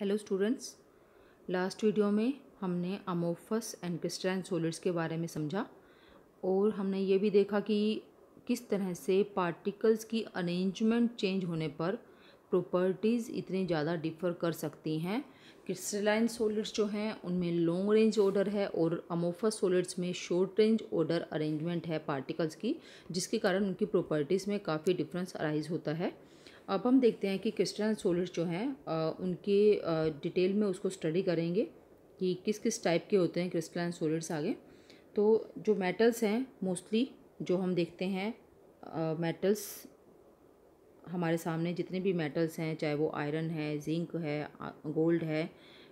Hello students last video में हमने amorphous and crystalline solids के बारे में समझा और हमने ये भी देखा कि किस तरह से पार्टिकल्स की अरेंजमेंट चेंज होने पर प्रॉपर्टीज़ इतनी ज़्यादा डिफ़र कर सकती हैं क्रिस्टलाइन सोलिड्स जो हैं उनमें लॉन्ग रेंज ऑर्डर है और अमोफस सोलिड्स में शॉर्ट रेंज ऑर्डर अरेंजमेंट है पार्टिकल्स की जिसके कारण उनकी प्रॉपर्टीज़ में काफ़ी डिफरेंस अराइज होता है अब हम देखते हैं कि क्रिस्टल सोलिड जो हैं उनके डिटेल में उसको स्टडी करेंगे कि किस किस टाइप के होते हैं क्रिस्टल सोलिड्स आगे तो जो मेटल्स हैं मोस्टली जो हम देखते हैं मेटल्स हमारे सामने जितने भी मेटल्स हैं चाहे वो आयरन है जिंक है गोल्ड है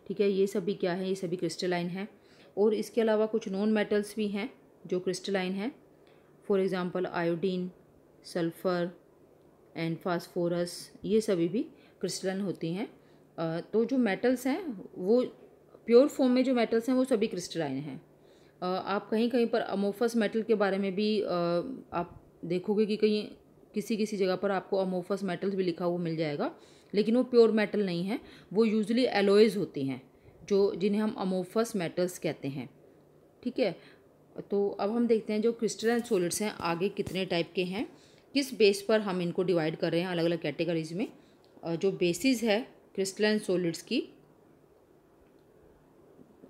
ठीक है ये सभी क्या है ये सभी क्रिस्टलाइन है और इसके अलावा कुछ नॉन मेटल्स भी हैं जो क्रिस्टलाइन हैं for example iodine sulphur and phosphorus ये सभी भी क्रिस्टलन होती हैं तो जो मेटल्स हैं वो प्योर फॉर्म में जो मेटल्स हैं वो सभी क्रिस्टलाइन हैं आप कहीं कहीं पर अमोफस मेटल के बारे में भी आप देखोगे कि कहीं किसी किसी जगह पर आपको अमोफस मेटल्स भी लिखा हुआ मिल जाएगा लेकिन वो प्योर मेटल नहीं है वो यूजली एलोएज होती हैं जो जिन्हें हम अमोफस मेटल्स कहते हैं ठीक है तो अब हम देखते हैं जो क्रिस्टलाइन सोलिड्स हैं आगे कितने टाइप के हैं किस बेस पर हम इनको डिवाइड कर रहे हैं अलग अलग कैटेगरीज में जो बेसिस है क्रिस्टलाइन सोलिड्स की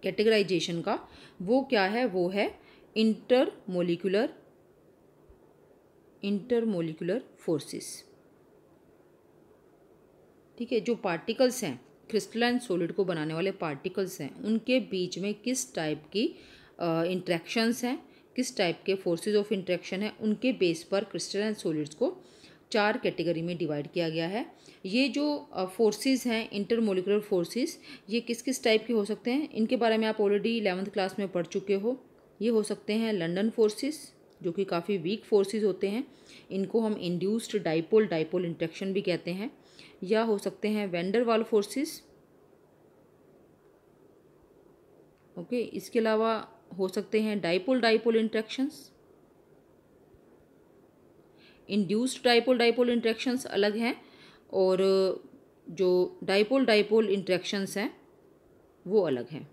कैटेगराइजेशन का वो क्या है वो है intermolecular intermolecular forces ठीक है जो पार्टिकल्स हैं क्रिस्टलाइन सोलिड को बनाने वाले पार्टिकल्स हैं उनके बीच में किस टाइप की इंट्रैक्शंस हैं किस टाइप के फोर्सेज ऑफ इंट्रैक्शन है उनके बेस पर क्रिस्टल एंड सोलिड्स को चार कैटेगरी में डिवाइड किया गया है ये जो फोर्सेस हैं इंटरमोलिकुलर फोर्सेस ये किस किस टाइप के हो सकते हैं इनके बारे में आप ऑलरेडी इलेवंथ क्लास में पढ़ चुके हो ये हो सकते हैं लंडन फोर्सेस जो कि काफ़ी वीक फोर्सेस होते हैं इनको हम इंड्यूस्ड डाइपोल डाइपोल इंट्रैक्शन भी कहते हैं या हो सकते हैं वेंडर वाल फोर्सेस ओके इसके अलावा हो सकते हैं dipole dipole interactions induced dipole dipole interactions अलग हैं और जो डाइपोल डाइपोल इंट्रैक्शंस हैं वो अलग हैं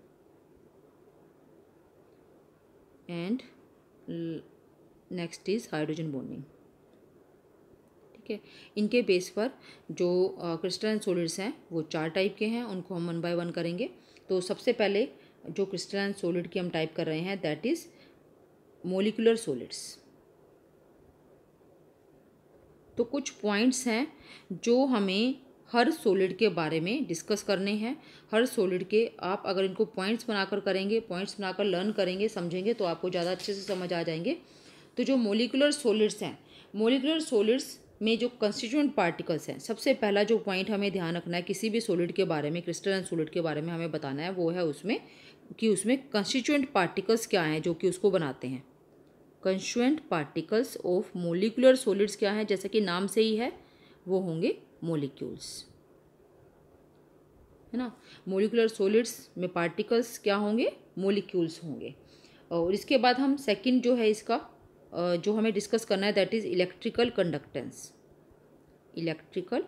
and next is hydrogen bonding ठीक है इनके बेस पर जो क्रिस्टल सोलिड्स हैं वो चार टाइप के हैं उनको हम वन बाय वन करेंगे तो सबसे पहले जो क्रिस्टलाइन सोलिड की हम टाइप कर रहे हैं दैट इज़ मोलिकुलर सोलिड्स तो कुछ पॉइंट्स हैं जो हमें हर सोलिड के बारे में डिस्कस करने हैं हर सोलिड के आप अगर इनको पॉइंट्स बनाकर करेंगे पॉइंट्स बनाकर लर्न करेंगे समझेंगे तो आपको ज़्यादा अच्छे से समझ आ जाएंगे तो जो मोलिकुलर सोलिड्स हैं मोलिकुलर सोलिड्स में जो कंस्टिट्यूंट पार्टिकल्स हैं सबसे पहला जो पॉइंट हमें ध्यान रखना है किसी भी सोलिड के बारे में क्रिस्टल एंड सोलिड के बारे में हमें बताना है वो है उसमें कि उसमें कंस्टिट्यूंट पार्टिकल्स क्या हैं जो कि उसको बनाते हैं constituent particles of molecular solids क्या हैं जैसा कि नाम से ही है वो होंगे मोलिक्यूल्स है ना मोलिकुलर सॉलिड्स में पार्टिकल्स क्या होंगे मोलिक्यूल्स होंगे और इसके बाद हम सेकेंड जो है इसका जो हमें डिस्कस करना है that is electrical conductance electrical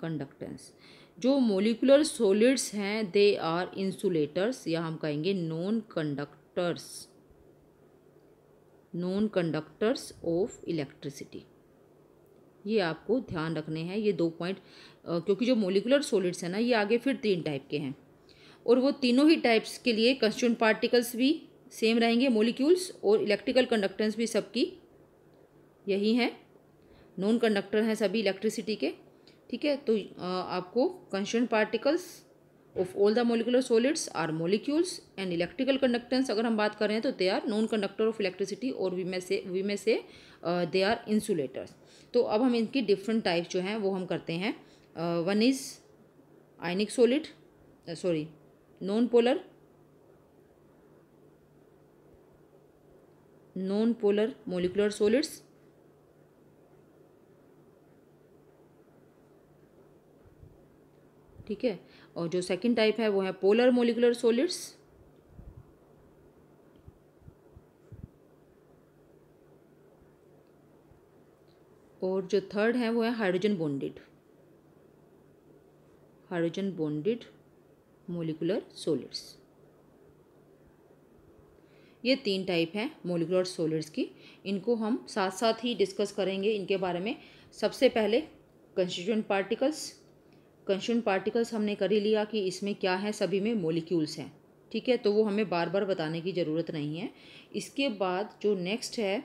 conductance जो मोलिकुलर सोलिड्स हैं दे आर इंसुलेटर्स या हम कहेंगे non conductors non conductors of electricity ये आपको ध्यान रखने हैं ये दो पॉइंट क्योंकि जो मोलिकुलर सोलिड्स हैं ना ये आगे फिर तीन टाइप के हैं और वो तीनों ही टाइप्स के लिए कंस्टिट्यूंट पार्टिकल्स भी सेम रहेंगे मोलिक्यूल्स और इलेक्ट्रिकल कंडक्टेंस भी सबकी यही हैं नॉन कंडक्टर हैं सभी इलेक्ट्रिसिटी के ठीक है तो आपको constant particles of all the molecular solids are molecules and electrical conductance अगर हम बात कर रहे हैं तो they are non conductor of electricity और वी में से वी में से दे आर इंसुलेटर्स तो अब हम इनकी डिफरेंट टाइप जो हैं वो हम करते हैं one is ionic solid sorry non polar non polar molecular solids ठीक है और जो सेकंड टाइप है वो है पोलर मोलिकुलर सोलिड्स और जो थर्ड है वो है hydrogen bonded hydrogen bonded molecular solids ये तीन टाइप हैं मोलिकुलर सोलिड्स की इनको हम साथ साथ ही डिस्कस करेंगे इनके बारे में सबसे पहले कंस्टिट्यूंट पार्टिकल्स कंस्टेंट पार्टिकल्स हमने कर ही लिया कि इसमें क्या है सभी में मोलिक्यूल्स हैं ठीक है तो वो हमें बार बार बताने की ज़रूरत नहीं है इसके बाद जो नेक्स्ट है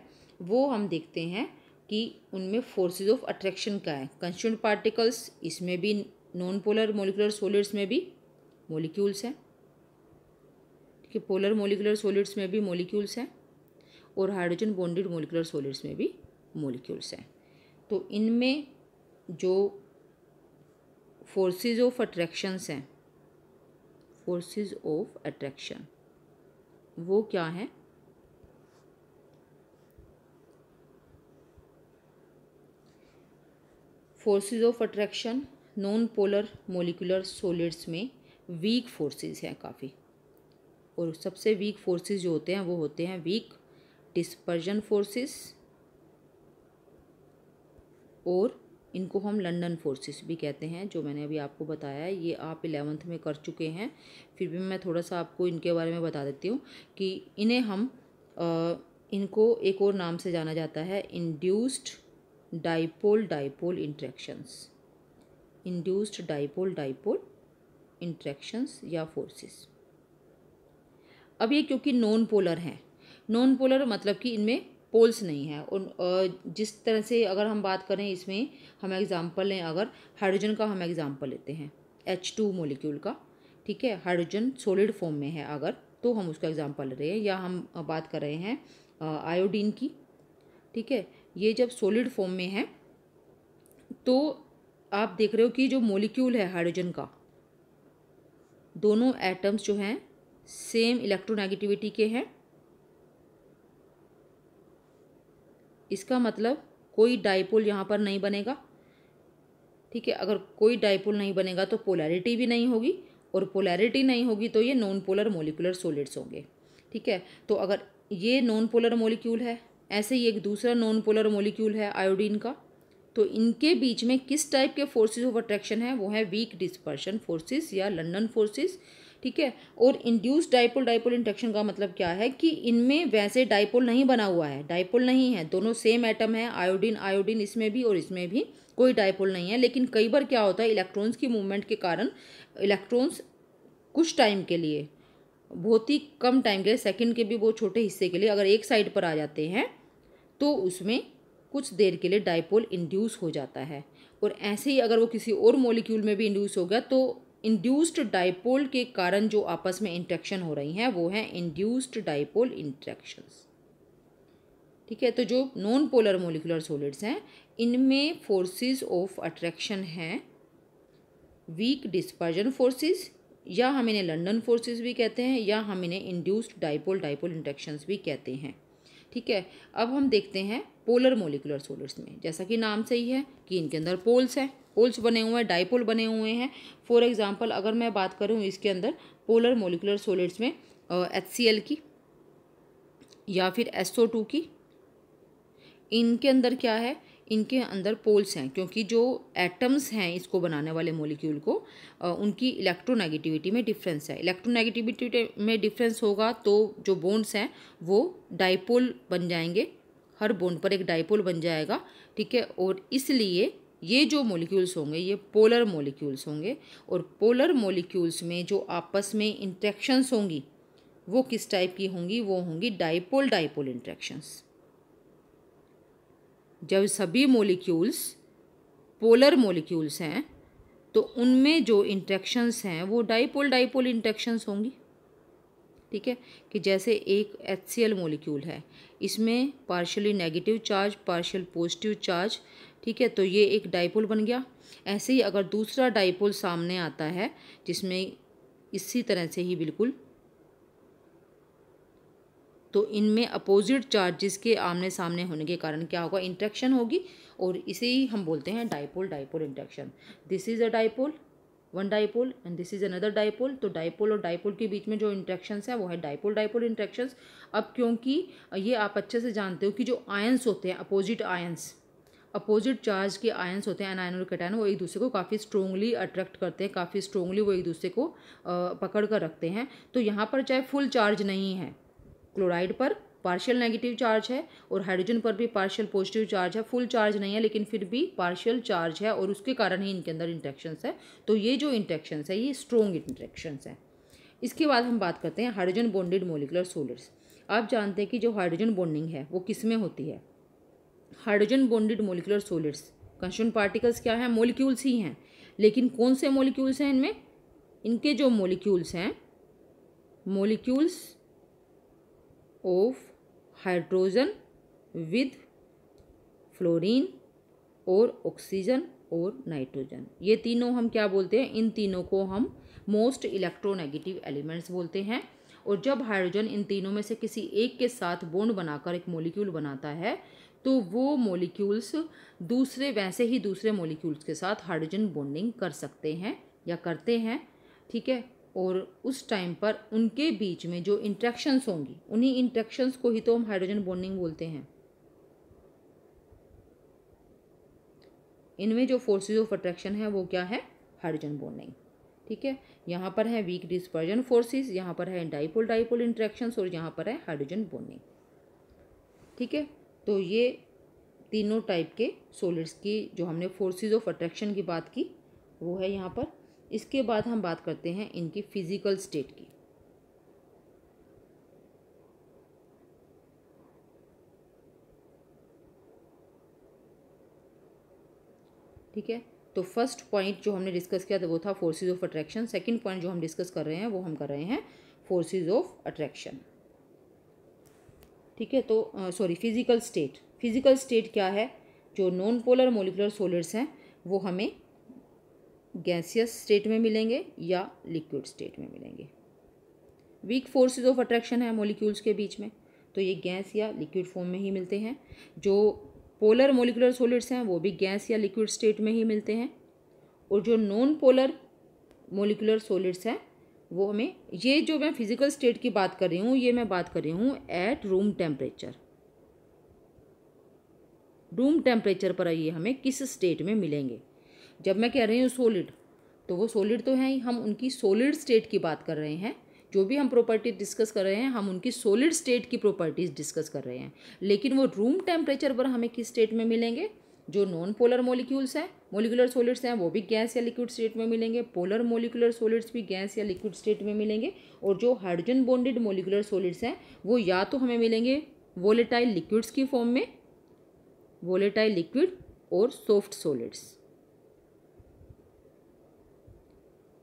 वो हम देखते हैं कि उनमें फोर्सेज ऑफ अट्रैक्शन का है कंस्टेंट पार्टिकल्स इसमें भी नॉन पोलर मोलिकुलर सोलिड्स में भी मोलिक्यूल्स हैं ठीक है पोलर मोलिकुलर सोलिड्स में भी मोलिक्यूल्स हैं और हाइड्रोजन बॉन्डेड मोलिकुलर सोलिड्स में भी मोलिक्यूल्स हैं तो इनमें जो फोर्सेस ऑफ अट्रैक्शंस हैं फोर्सेस ऑफ अट्रैक्शन वो क्या है forces of attraction non polar molecular solids में वीक फोर्सेस हैं काफ़ी और सबसे वीक फोर्सेस जो होते हैं वो होते हैं वीक डिस्पर्जन फोर्सेस और इनको हम लंदन फोर्सेस भी कहते हैं जो मैंने अभी आपको बताया है ये आप इलेवंथ में कर चुके हैं फिर भी मैं थोड़ा सा आपको इनके बारे में बता देती हूँ कि इन्हें हम आ, इनको एक और नाम से जाना जाता है induced dipole dipole interactions induced dipole dipole interactions या फोर्सेस अब ये क्योंकि नॉन पोलर हैं नॉन पोलर मतलब कि इनमें पोल्स नहीं है उन जिस तरह से अगर हम बात करें इसमें हम एग्ज़ाम्पल लें अगर हाइड्रोजन का हम एग्ज़ाम्पल लेते हैं एच टू मोलिक्यूल का ठीक है हाइड्रोजन सोलिड फॉर्म में है अगर तो हम उसका एग्ज़ाम्पल ले रहे हैं या हम बात कर रहे हैं आयोडीन की ठीक है ये जब सोलिड फॉर्म में है तो आप देख रहे हो कि जो मोलिक्यूल है हाइड्रोजन का दोनों एटम्स जो हैं सेम इलेक्ट्रोनेगेटिविटी के हैं इसका मतलब कोई डाइपोल यहाँ पर नहीं बनेगा ठीक है अगर कोई डाइपोल नहीं बनेगा तो पोलैरिटी भी नहीं होगी और पोलैरिटी नहीं होगी तो ये नॉन पोलर मोलिकुलर सोलिड्स होंगे ठीक है तो अगर ये नॉन पोलर मोलिक्यूल है ऐसे ही एक दूसरा नॉन पोलर मोलिक्यूल है आयोडीन का तो इनके बीच में किस टाइप के फोर्सेज ऑफ अट्रैक्शन है वो है वीक डिस्पर्शन फोर्सेस या लंडन फोर्सेस ठीक है और इंड्यूस डाइपोल डाइपोल इंडक्शन का मतलब क्या है कि इनमें वैसे डाइपोल नहीं बना हुआ है डाइपोल नहीं है दोनों सेम एटम है आयोडीन आयोडीन इसमें भी और इसमें भी कोई डाइपोल नहीं है लेकिन कई बार क्या होता है इलेक्ट्रॉन्स की मूवमेंट के कारण इलेक्ट्रॉन्स कुछ टाइम के लिए बहुत ही कम टाइम के लिए सेकंड के भी बहुत छोटे हिस्से के लिए अगर एक साइड पर आ जाते हैं तो उसमें कुछ देर के लिए डाइपोल इंड्यूस हो जाता है और ऐसे ही अगर वो किसी और मॉलिक्यूल में भी इंड्यूस हो गया तो इंड्यूस्ड डाइपोल के कारण जो आपस में इंट्रैक्शन हो रही हैं वो हैं इंड्यूस्ड डाइपोल इंट्रैक्शंस ठीक है तो जो नॉन पोलर मोलिकुलर सोलिड्स हैं इनमें फोर्सेस ऑफ अट्रैक्शन हैं वीक डिस्पर्जन फोर्सेस या हम इन्हें लंडन फोर्सेस भी कहते हैं या हम इन्हें इंड्यूस्ड डाइपोल डाइपोल इंट्रैक्शंस भी कहते हैं ठीक है अब हम देखते हैं पोलर मोलिकुलर सोलर्स में जैसा कि नाम सही है कि इनके अंदर पोल्स हैं पोल्स बने हुए हैं डाईपोल बने हुए हैं फॉर एग्जांपल अगर मैं बात करूं इसके अंदर पोलर मोलिकुलर सोलर्स में एच सी एल की या फिर एस ओ टू की इनके अंदर क्या है इनके अंदर पोल्स हैं क्योंकि जो एटम्स हैं इसको बनाने वाले मोलिक्यूल को उनकी इलेक्ट्रोनेगेटिविटी में डिफरेंस है इलेक्ट्रोनेगेटिविटी में डिफरेंस होगा तो जो बोन्स हैं वो डाइपोल बन जाएंगे हर बोन पर एक डाइपोल बन जाएगा ठीक है और इसलिए ये जो मॉलिक्यूल्स होंगे ये पोलर मॉलिक्यूल्स होंगे और पोलर मॉलिक्यूल्स में जो आपस में इंट्रैक्शंस होंगी वो किस टाइप की होंगी वो होंगी डाइपोल डाइपोल इंट्रैक्शंस जब सभी मॉलिक्यूल्स पोलर मॉलिक्यूल्स हैं तो उनमें जो इंट्रैक्शंस हैं वो डाइपोल डाइपोल इंट्रैक्शंस होंगी ठीक है कि जैसे एक एच मोलिक्यूल है इसमें partially negative charge partial positive charge ठीक है तो ये एक डाइपोल बन गया ऐसे ही अगर दूसरा डाइपोल सामने आता है जिसमें इसी तरह से ही बिल्कुल तो इनमें अपोजिट चार्जेस के आमने सामने होने के कारण क्या होगा इंट्रैक्शन होगी और इसे ही हम बोलते हैं dipole dipole interaction this is a dipole one dipole and this is another dipole तो डाइपोल और डाइपोल के बीच में जो इंट्रैक्शंस है वो है डाइपोल डाइपोल इंट्रैक्शंस अब क्योंकि ये आप अच्छे से जानते हो कि जो आयंस होते हैं अपोजिट आयंस अपोजिट चार्ज के आयंस होते हैं एनायन और कैटाइन वो एक दूसरे को काफ़ी स्ट्रॉन्गली अट्रैक्ट करते हैं काफ़ी स्ट्रोंगली वो एक दूसरे को पकड़ कर रखते हैं तो यहाँ पर चाहे फुल चार्ज नहीं है क्लोराइड पर पार्शियल नेगेटिव चार्ज है और हाइड्रोजन पर भी पार्शियल पॉजिटिव चार्ज है फुल चार्ज नहीं है लेकिन फिर भी पार्शियल चार्ज है और उसके कारण ही इनके अंदर इंट्रैक्शंस है तो ये जो इंट्रैक्शंस है ये स्ट्रॉन्ग इंट्रैक्शंस है इसके बाद हम बात करते हैं हाइड्रोजन बॉन्डेड मोलिकुलर सोलर्स आप जानते हैं कि जो हाइड्रोजन बॉन्डिंग है वो किस में होती है hydrogen bonded molecular solids constituent particles क्या हैं मोलिक्यूल्स ही हैं लेकिन कौन से मोलिक्यूल्स हैं इनमें इनके जो मोलिक्यूल्स हैं molecules of hydrogen with fluorine और ऑक्सीजन और नाइट्रोजन ये तीनों हम क्या बोलते हैं इन तीनों को हम मोस्ट इलेक्ट्रोनेगेटिव एलिमेंट्स बोलते हैं और जब हाइड्रोजन इन तीनों में से किसी एक के साथ बोंड बनाकर एक मोलिक्यूल बनाता है तो वो मोलिक्यूल्स दूसरे वैसे ही दूसरे मोलिक्यूल्स के साथ हाइड्रोजन बॉन्डिंग कर सकते हैं या करते हैं ठीक है और उस टाइम पर उनके बीच में जो इंट्रैक्शंस होंगी उन्हीं इंट्रैक्शंस को ही तो हम हाइड्रोजन बॉन्डिंग बोलते हैं इनमें जो फोर्सेज ऑफ अट्रैक्शन है वो क्या है हाइड्रोजन बॉन्डिंग ठीक है यहाँ पर है वीक डिस्पर्जन फोर्सेस यहाँ पर है डाइपोल डाइपोल इंट्रैक्शंस और यहाँ पर है हाइड्रोजन बॉन्डिंग ठीक है तो ये तीनों टाइप के सोलिड्स की जो हमने फोर्सेज ऑफ अट्रैक्शन की बात की वो है यहाँ पर इसके बाद हम बात करते हैं इनकी फिजिकल स्टेट की ठीक है तो फर्स्ट पॉइंट जो हमने डिस्कस किया था वो था forces of attraction second point जो हम डिस्कस कर रहे हैं वो हम कर रहे हैं फोर्सेज ऑफ अट्रैक्शन ठीक है तो sorry physical state physical state क्या है जो नॉन पोलर मोलिकुलर सोलर्स हैं वो हमें गैसियस स्टेट में मिलेंगे या लिक्विड स्टेट में मिलेंगे वीक फोर्सेज ऑफ अट्रैक्शन है मोलिक्यूल्स के बीच में तो ये गैस या लिक्विड फॉर्म में ही मिलते हैं जो पोलर मोलिकुलर सॉलिड्स हैं वो भी गैस या लिक्विड स्टेट में ही मिलते हैं और जो नॉन पोलर मोलिकुलर सॉलिड्स हैं वो हमें ये जो मैं फिज़िकल स्टेट की बात कर रही हूँ ये मैं बात कर रही हूँ at room temperature room temperature पर ये हमें किस स्टेट में मिलेंगे जब मैं कह रही हूँ सोलिड तो वो सोलिड तो हैं ही हम उनकी सोलिड स्टेट की बात कर रहे हैं जो भी हम प्रॉपर्टी डिस्कस कर रहे हैं हम उनकी सोलिड स्टेट की प्रॉपर्टीज़ डिस्कस कर रहे हैं लेकिन वो रूम टेम्परेचर पर हमें किस स्टेट में मिलेंगे जो नॉन पोलर मोलिक्यूल्स हैं मोलिकुलर सोलिड्स हैं वो भी गैस या लिक्विड स्टेट में मिलेंगे पोलर मोलिकुलर सोलिड्स भी गैस या लिक्विड स्टेट में मिलेंगे और जो हाइड्रोजन बॉन्डेड मोलिकुलर सोलिड्स हैं वो या तो हमें मिलेंगे वोलेटाइल लिक्विड्स की फॉर्म में वोलेटाइल लिक्विड और सॉफ्ट सोलिड्स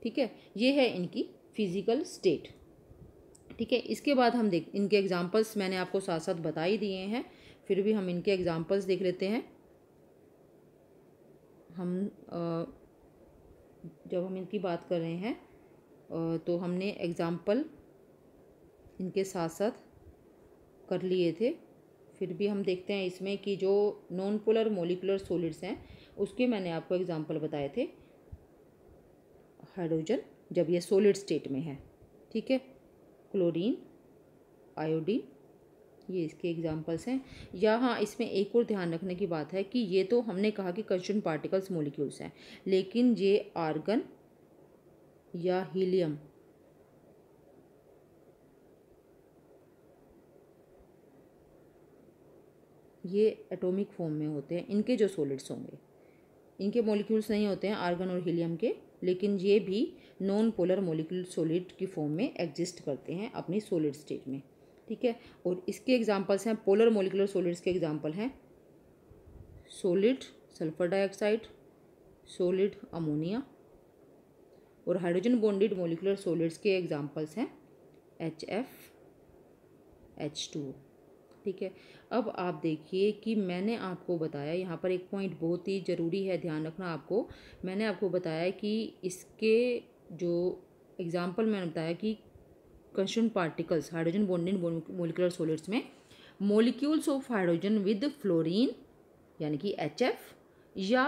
ठीक है ये है इनकी फिजिकल स्टेट ठीक है इसके बाद हम देख इनके एग्जाम्पल्स मैंने आपको साथ साथ बता ही दिए हैं फिर भी हम इनके एग्जाम्पल्स देख लेते हैं हम जब हम इनकी बात कर रहे हैं तो हमने एग्ज़ाम्पल इनके साथ साथ कर लिए थे फिर भी हम देखते हैं इसमें कि जो नॉन पोलर मोलिकुलर सोलिड्स हैं उसके मैंने आपको एग्ज़ाम्पल बताए थे हाइड्रोजन जब ये सोलिड स्टेट में है ठीक है क्लोरीन आयोडीन ये इसके एग्जांपल्स हैं या हाँ इसमें एक और ध्यान रखने की बात है कि ये तो हमने कहा कि कंस्टन पार्टिकल्स मोलिक्यूल्स हैं लेकिन ये आर्गन या हीलियम ये एटॉमिक फॉर्म में होते हैं इनके जो सॉलिड्स होंगे इनके मॉलिक्यूल्स नहीं होते हैं आर्गन और हीलियम के लेकिन ये भी नॉन पोलर मोलिकुलर सोलिड की फॉर्म में एग्जिस्ट करते हैं अपनी सोलिड स्टेट में ठीक है और इसके एग्जाम्पल्स हैं पोलर मोलिकुलर सोलिड्स के एग्जाम्पल हैं solid sulphur dioxide solid ammonia और हाइड्रोजन बॉन्डेड मोलिकुलर सोलिड्स के एग्जाम्पल्स हैं एच एफ एच टू ठीक है अब आप देखिए कि मैंने आपको बताया यहाँ पर एक पॉइंट बहुत ही ज़रूरी है ध्यान रखना आपको मैंने आपको बताया कि इसके जो एग्ज़ाम्पल मैंने बताया कि constituent particles hydrogen bonded molecular solids में molecules of hydrogen with fluorine यानी कि एच या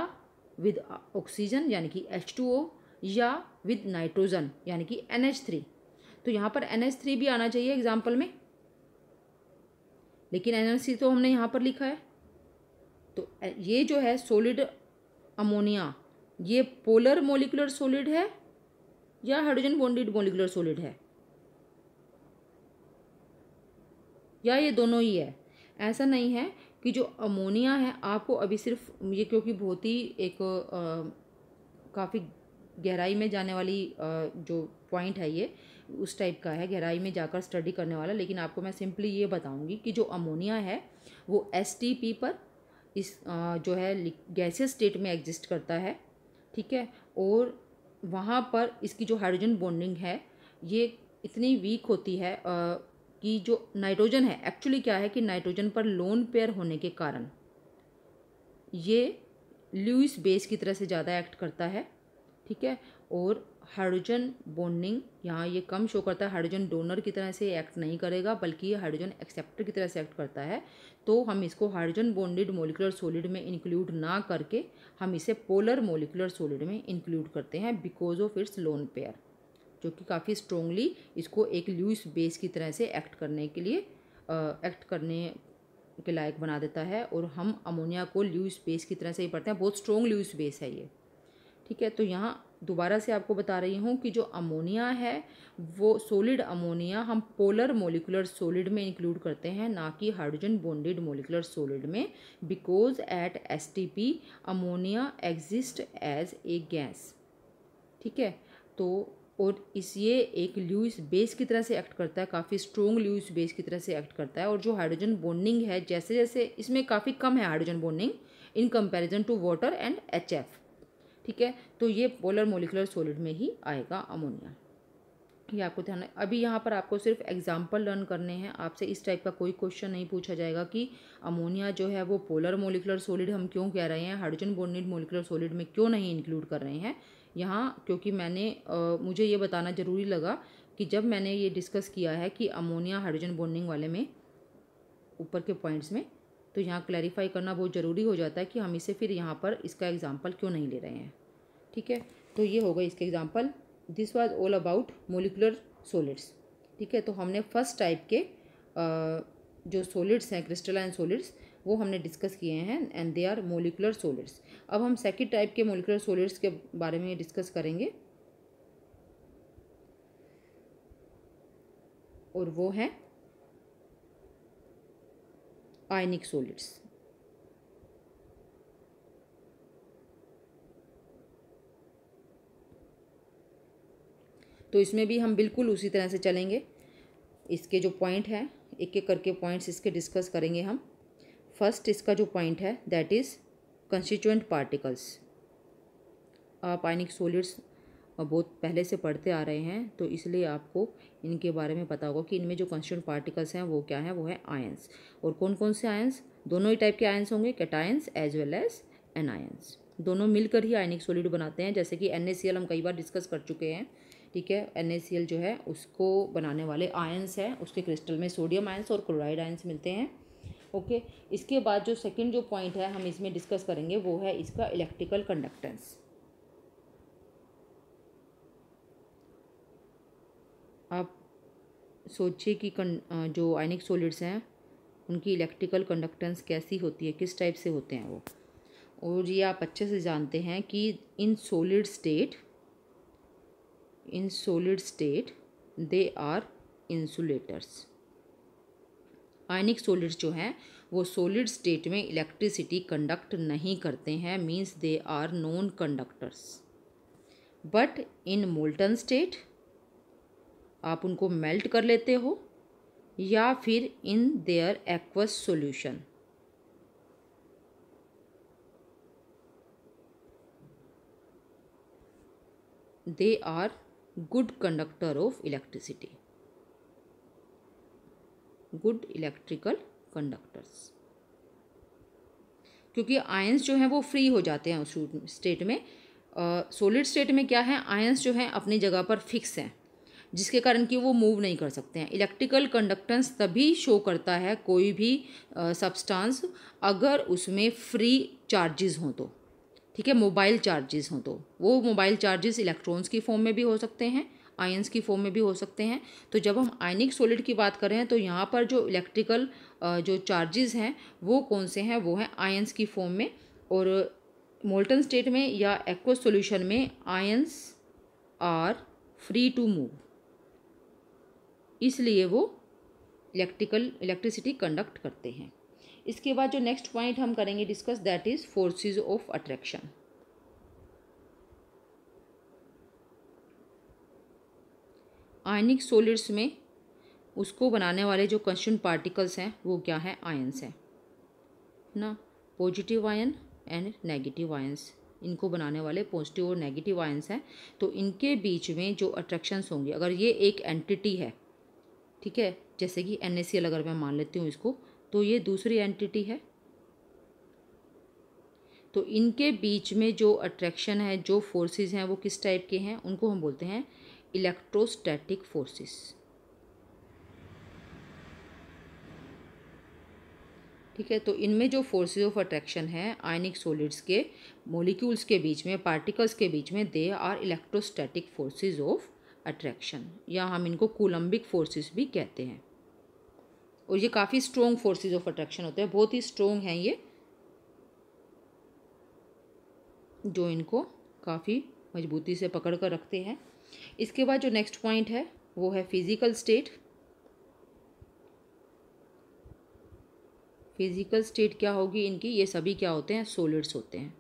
विद ऑक्सीजन यानी कि एच या विद नाइट्रोजन यानी कि एन तो यहाँ पर एन भी आना चाहिए एग्जाम्पल में लेकिन एन तो हमने यहाँ पर लिखा है तो ये जो है सोलिड अमोनिया ये पोलर मोलिकुलर सोलिड है या हाइड्रोजन बॉन्डेड मोलिकुलर सोलिड है या ये दोनों ही है ऐसा नहीं है कि जो अमोनिया है आपको अभी सिर्फ ये क्योंकि बहुत ही एक काफ़ी गहराई में जाने वाली आ, जो पॉइंट है ये उस टाइप का है गहराई में जाकर स्टडी करने वाला लेकिन आपको मैं सिंपली ये बताऊँगी कि जो अमोनिया है वो एस पर इस जो है गैसियस स्टेट में एग्जिस्ट करता है ठीक है और वहाँ पर इसकी जो हाइड्रोजन बॉन्डिंग है ये इतनी वीक होती है कि जो नाइट्रोजन है एक्चुअली क्या है कि नाइट्रोजन पर लोन पेयर होने के कारण ये ल्यूइस बेस की तरह से ज़्यादा एक्ट करता है ठीक है और हाइड्रोजन बॉन्डिंग यहाँ ये कम शो करता है हाइड्रोजन डोनर की तरह से एक्ट नहीं करेगा बल्कि ये हाइड्रोजन एक्सेप्टर की तरह से एक्ट करता है तो हम इसको हाइड्रोजन बॉन्डेड मोलिकुलर सोलिड में इंक्लूड ना करके हम इसे पोलर मोलिकुलर सोलिड में इंक्लूड करते हैं because of its lone pair जो कि काफ़ी स्ट्रोंगली इसको एक ल्यूस बेस की तरह से एक्ट करने के लिए एक्ट करने के लायक बना देता है और हम अमोनिया को ल्यूस बेस की तरह से ही पढ़ते हैं बहुत स्ट्रॉन्ग ल्यूस बेस है ये ठीक है तो यहाँ दोबारा से आपको बता रही हूँ कि जो अमोनिया है वो सोलिड अमोनिया हम पोलर मोलिकुलर सोलिड में इंक्लूड करते हैं ना कि हाइड्रोजन बॉन्डेड मोलिकुलर सोलिड में because at S T P ammonia exist as a gas ठीक है तो और इस ये एक ल्यूइस बेस की तरह से एक्ट करता है काफ़ी स्ट्रॉन्ग ल्यूइस बेस की तरह से एक्ट करता है और जो हाइड्रोजन बॉन्डिंग है जैसे जैसे इसमें काफ़ी कम है hydrogen bonding in comparison to water and H F ठीक है तो ये पोलर मोलिकुलर सोलिड में ही आएगा अमोनिया ये आपको ध्यान अभी यहाँ पर आपको सिर्फ एग्जाम्पल लर्न करने हैं आपसे इस टाइप का कोई क्वेश्चन नहीं पूछा जाएगा कि अमोनिया जो है वो पोलर मोलिकुलर सोलिड हम क्यों कह रहे हैं हाइड्रोजन बोनिड मोलिकुलर सोलिड में क्यों नहीं इंक्लूड कर रहे हैं यहाँ क्योंकि मैंने आ, मुझे ये बताना ज़रूरी लगा कि जब मैंने ये डिस्कस किया है कि अमोनिया हाइड्रोजन बोनिंग वाले में ऊपर के पॉइंट्स में तो यहाँ क्लैरिफाई करना बहुत ज़रूरी हो जाता है कि हम इसे फिर यहाँ पर इसका एग्ज़ाम्पल क्यों नहीं ले रहे हैं ठीक है तो ये होगा इसके example this was all about molecular solids ठीक है तो हमने फर्स्ट टाइप के जो सोलिड्स हैं क्रिस्टलाइन सोलिड्स वो हमने डिस्कस किए हैं and they are molecular solids अब हम सेकेंड टाइप के मोलिकुलर सोलिड्स के बारे में डिस्कस करेंगे और वो हैं आयनिक solids. तो इसमें भी हम बिल्कुल उसी तरह से चलेंगे इसके जो पॉइंट हैं एक एक करके पॉइंट्स इसके डिस्कस करेंगे हम फर्स्ट इसका जो पॉइंट है दैट इज़ कंस्टिट्यूएंट पार्टिकल्स आप आइनिक सोलिड्स और बहुत पहले से पढ़ते आ रहे हैं तो इसलिए आपको इनके बारे में पता होगा कि इनमें जो कॉन्स्टिट्यूंट पार्टिकल्स हैं वो क्या हैं वो है आयंस और कौन कौन से आयंस दोनों ही टाइप के आयंस होंगे cations as well as anions दोनों मिलकर ही आयनिक सोलिड बनाते हैं जैसे कि एन हम कई बार डिस्कस कर चुके हैं ठीक है एन जो है उसको बनाने वाले आयंस हैं उसके क्रिस्टल में सोडियम आयंस और क्लोराइड आयंस मिलते हैं ओके इसके बाद जो सेकंड जो पॉइंट है हम इसमें डिस्कस करेंगे वो है इसका इलेक्ट्रिकल कंडक्टेंस आप सोचिए कि जो आयनिक सॉलिड्स हैं उनकी इलेक्ट्रिकल कंडक्टेंस कैसी होती है किस टाइप से होते हैं वो और ये आप अच्छे से जानते हैं कि in solid state in solid state they are insulators ionic solids जो हैं वो सोलिड स्टेट में इलेक्ट्रिसिटी कंडक्ट नहीं करते हैं means they are non conductors but in molten state आप उनको मेल्ट कर लेते हो या फिर in their aqueous solution they are good conductor of electricity good electrical conductors क्योंकि आयंस जो हैं वो फ्री हो जाते हैं उस स्टेट में सॉलिड uh, स्टेट में क्या है आयंस जो हैं अपनी जगह पर फिक्स हैं जिसके कारण कि वो मूव नहीं कर सकते हैं इलेक्ट्रिकल कंडक्टेंस तभी शो करता है कोई भी सब्सटेंस अगर उसमें फ्री चार्जेस हों तो ठीक है मोबाइल चार्जेस हों तो वो मोबाइल चार्जेस इलेक्ट्रॉन्स की फॉर्म में भी हो सकते हैं आयंस की फॉर्म में भी हो सकते हैं तो जब हम आयनिक सॉलिड की बात करें तो यहाँ पर जो इलेक्ट्रिकल जो चार्जेस हैं वो कौन से हैं वो हैं आयंस की फॉर्म में और मोल्टन स्टेट में या एक्वस सॉल्यूशन में ions are free to move इसलिए वो इलेक्ट्रिकल इलेक्ट्रिसिटी कंडक्ट करते हैं इसके बाद जो नेक्स्ट पॉइंट हम करेंगे discuss that is forces of attraction ionic solids में उसको बनाने वाले जो कंस्टेंट पार्टिकल्स हैं वो क्या है आयंस हैं ना positive ion and negative ions इनको बनाने वाले पॉजिटिव और नेगेटिव आयंस हैं तो इनके बीच में जो अट्रैक्शंस होंगे अगर ये एक एंटिटी है ठीक है जैसे कि एन अगर मैं मान लेती हूँ इसको तो ये दूसरी एंटिटी है तो इनके बीच में जो अट्रैक्शन है जो फोर्सेस हैं वो किस टाइप के हैं उनको हम बोलते हैं इलेक्ट्रोस्टैटिक फोर्सेस ठीक है तो इनमें जो फोर्सेस ऑफ अट्रैक्शन है आयनिक सॉलिड्स के मोलिक्यूल्स के बीच में पार्टिकल्स के बीच में they are electrostatic forces of attraction या हम इनको कोलम्बिक फोर्सेस भी कहते हैं और ये काफ़ी स्ट्रोंग फोर्सेस ऑफ अट्रैक्शन होते हैं बहुत ही स्ट्रोंग हैं ये जो इनको काफ़ी मजबूती से पकड़ कर रखते हैं इसके बाद जो नेक्स्ट पॉइंट है वो है फिज़िकल स्टेट फिज़िकल स्टेट क्या होगी इनकी ये सभी क्या होते हैं सोलिड्स होते हैं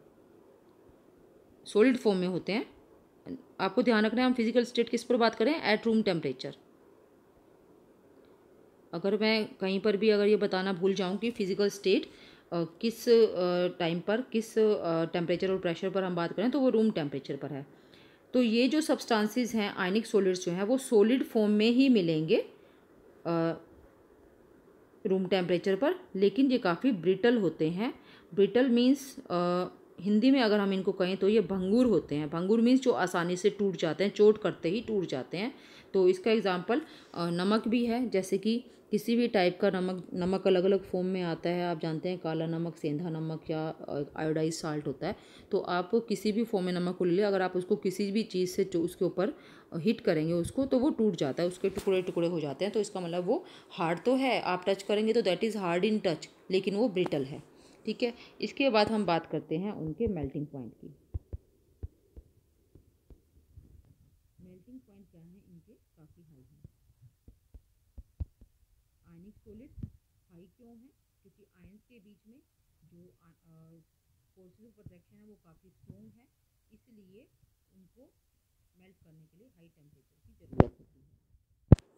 सोलिड फॉर्म में होते हैं आपको ध्यान रखना है हम फिजिकल स्टेट किस पर बात करें एट रूम टेम्परेचर अगर मैं कहीं पर भी अगर ये बताना भूल जाऊँ कि फिजिकल स्टेट किस टाइम पर किस टेम्परेचर और प्रेशर पर हम बात करें तो वो रूम टेम्परेचर पर है तो ये जो सब्सटेंसेस हैं आयनिक सोलिड्स जो हैं वो सोलिड फॉर्म में ही मिलेंगे रूम टेम्परेचर पर लेकिन ये काफ़ी ब्रिटल होते हैं ब्रिटल मीन्स हिंदी में अगर हम इनको कहें तो ये भंगूर होते हैं भंगूर मीन्स जो आसानी से टूट जाते हैं चोट करते ही टूट जाते हैं तो इसका एग्ज़ाम्पल नमक भी है जैसे कि किसी भी टाइप का नमक नमक अलग अलग फॉर्म में आता है आप जानते हैं काला नमक सेंधा नमक या आयोडाइज साल्ट होता है तो आप किसी भी फॉर्म में नमक को ले लें अगर आप उसको किसी भी चीज़ से जो उसके ऊपर हिट करेंगे उसको तो वो टूट जाता है उसके टुकड़े टुकड़े हो जाते हैं तो इसका मतलब वो हार्ड तो है आप टच करेंगे तो that is hard in touch लेकिन वो ब्रिटल है ठीक है इसके बाद हम बात करते हैं उनके मेल्टिंग पॉइंट की मेल्टिंग पॉइंट क्या है इनके काफ़ी हाई हैं आयनिक सोलिड हाई क्यों है क्योंकि आयन के बीच में जो फोर्सेज ऑफ प्रोटेक्शन है वो काफ़ी स्ट्रोंग है इसलिए उनको मेल्ट करने के लिए हाई टेम्परेचर की ज़रूरत होती है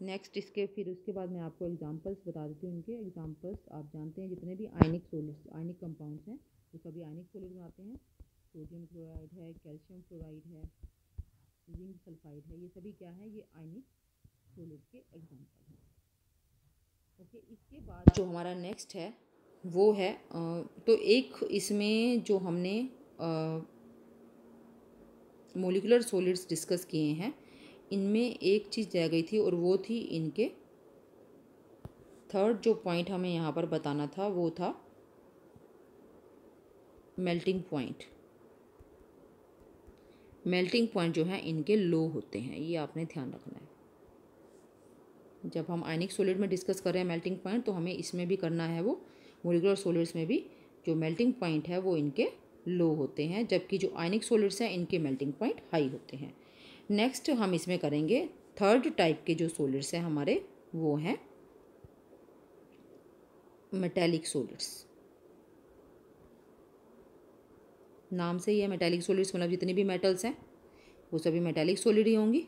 नेक्स्ट इसके फिर उसके बाद मैं आपको एग्जांपल्स बता देती हूँ उनके एग्जांपल्स आप जानते हैं जितने भी आयनिक सोलिड आयनिक कंपाउंड्स हैं वो सभी आयनिक सोलिड में आते हैं सोडियम क्लोराइड है कैल्शियम फ्लोराइड है जिंक सल्फाइड है ये सभी क्या है ये आयनिक सोलिड के एग्जाम्पल हैं ओके इसके बाद जो हमारा नेक्स्ट है वो है तो एक इसमें जो हमने मोलिकुलर सोलिड्स डिस्कस किए हैं इनमें एक चीज़ रह गई थी और वो थी इनके थर्ड जो पॉइंट हमें यहाँ पर बताना था वो था मेल्टिंग पॉइंट मेल्टिंग पॉइंट जो है इनके लो होते हैं ये आपने ध्यान रखना है जब हम आयनिक सोलिड में डिस्कस कर रहे हैं मेल्टिंग पॉइंट तो हमें इसमें भी करना है वो मोलिकुलर सोलिड्स में भी जो मेल्टिंग पॉइंट है वो इनके लो होते हैं जबकि जो आयनिक सोलिड्स हैं इनके मेल्टिंग पॉइंट हाई होते हैं नेक्स्ट हम इसमें करेंगे थर्ड टाइप के जो सोलिड्स हैं हमारे वो हैं मेटेलिक सोलिड्स नाम से ही है मेटेलिक सोलिड्स मतलब जितने भी मेटल्स हैं वो सभी मेटेलिक सोलिड ही होंगी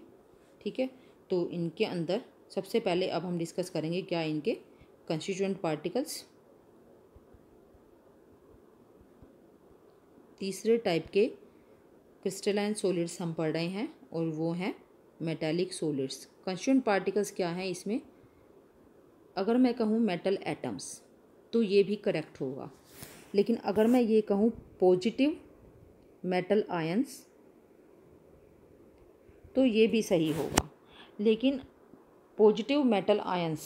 ठीक है तो इनके अंदर सबसे पहले अब हम डिस्कस करेंगे क्या इनके कंस्टिट्यूंट पार्टिकल्स तीसरे टाइप के क्रिस्टलाइन सोलिड्स हम पढ़ रहे हैं और वो हैं मेटालिक सोलिड्स कंस्टिट्यूंट पार्टिकल्स क्या हैं इसमें अगर मैं कहूँ मेटल एटम्स तो ये भी करेक्ट होगा लेकिन अगर मैं ये कहूँ पॉजिटिव मेटल आयंस तो ये भी सही होगा लेकिन पॉजिटिव मेटल आयंस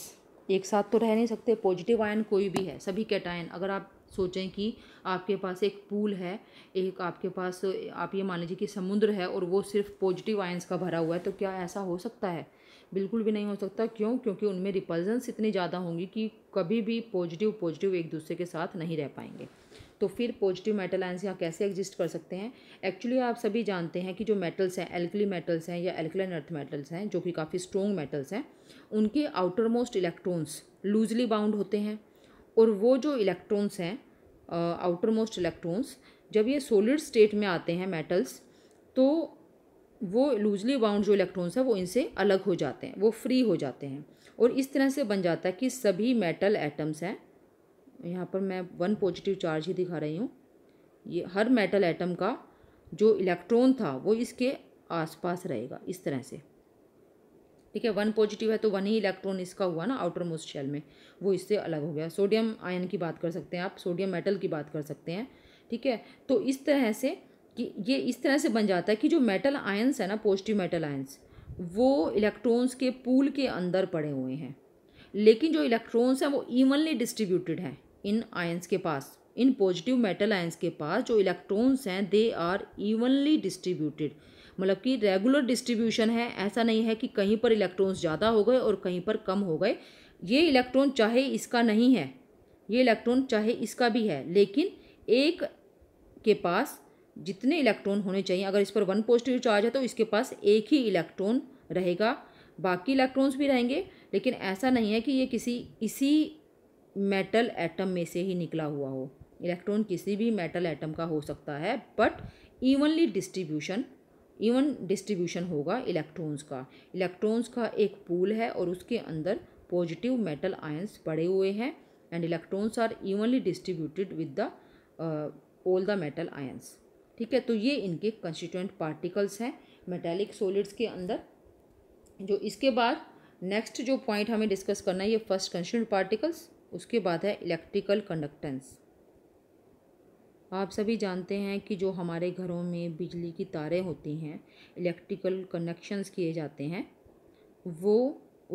एक साथ तो रह नहीं सकते पॉजिटिव आयन कोई भी है सभी कैटायन अगर आप सोचें कि आपके पास एक पूल है एक आपके पास आप ये मान लीजिए कि समुद्र है और वो सिर्फ पॉजिटिव आयंस का भरा हुआ है तो क्या ऐसा हो सकता है बिल्कुल भी नहीं हो सकता क्यों क्योंकि उनमें रिपल्जेंस इतनी ज़्यादा होंगी कि कभी भी पॉजिटिव पॉजिटिव एक दूसरे के साथ नहीं रह पाएंगे तो फिर पॉजिटिव मेटल आयंस यहाँ कैसे एग्जिस्ट कर सकते हैं एक्चुअली आप सभी जानते हैं कि जो मेटल्स हैं एल्कली मेटल्स हैं या एल्कलाइन अर्थ मेटल्स हैं जो कि काफ़ी स्ट्रॉन्ग मेटल्स हैं उनके outermost electrons loosely bound होते हैं और वो जो इलेक्ट्रॉन्स हैं आउटर मोस्ट इलेक्ट्रॉन्स जब ये सोलिड स्टेट में आते हैं मेटल्स तो वो लूजली बाउंड जो इलेक्ट्रॉन्स हैं वो इनसे अलग हो जाते हैं वो फ्री हो जाते हैं और इस तरह से बन जाता है कि सभी मेटल एटम्स हैं यहाँ पर मैं वन पॉजिटिव चार्ज ही दिखा रही हूँ ये हर मेटल एटम का जो इलेक्ट्रॉन था वो इसके आसपास रहेगा इस तरह से ठीक है वन पॉजिटिव है तो वन ही इलेक्ट्रॉन इसका हुआ ना आउटर मोस्ट शेल में वो इससे अलग हो गया सोडियम आयन की बात कर सकते हैं आप सोडियम मेटल की बात कर सकते हैं ठीक है तो इस तरह से कि ये इस तरह से बन जाता है कि जो मेटल आयन्स है ना पॉजिटिव मेटल आयन्स वो इलेक्ट्रॉन्स के पूल के अंदर पड़े हुए हैं लेकिन जो इलेक्ट्रॉन्स हैं वो इवनली डिस्ट्रीब्यूटेड हैं इन आयन्स के पास इन पॉजिटिव मेटल आयन्स के पास जो इलेक्ट्रॉन्स हैं दे आर इवनली डिस्ट्रीब्यूटेड मतलब कि रेगुलर डिस्ट्रीब्यूशन है ऐसा नहीं है कि कहीं पर इलेक्ट्रॉन्स ज़्यादा हो गए और कहीं पर कम हो गए ये इलेक्ट्रॉन चाहे इसका नहीं है ये इलेक्ट्रॉन चाहे इसका भी है लेकिन एक के पास जितने इलेक्ट्रॉन होने चाहिए अगर इस पर वन पॉजिटिव चार्ज है तो इसके पास एक ही इलेक्ट्रॉन रहेगा बाकी इलेक्ट्रॉन्स भी रहेंगे लेकिन ऐसा नहीं है कि ये किसी इसी मेटल एटम में से ही निकला हुआ हो इलेक्ट्रॉन किसी भी मेटल एटम का हो सकता है but evenly distribution even distribution होगा इलेक्ट्रॉन्स का इलेक्ट्रॉन्स का एक पूल है और उसके अंदर पॉजिटिव मेटल आयंस पड़े हुए हैं and electrons are evenly distributed with the all the metal ions ठीक है तो ये इनके कंस्टिट्यूंट पार्टिकल्स हैं मेटेलिक सोलिड्स के अंदर जो इसके बाद नेक्स्ट जो पॉइंट हमें डिस्कस करना है ये फर्स्ट कंस्टिट्यूंट पार्टिकल्स उसके बाद है इलेक्ट्रिकल कंडक्टेंस आप सभी जानते हैं कि जो हमारे घरों में बिजली की तारें होती हैं इलेक्ट्रिकल कनेक्शंस किए जाते हैं वो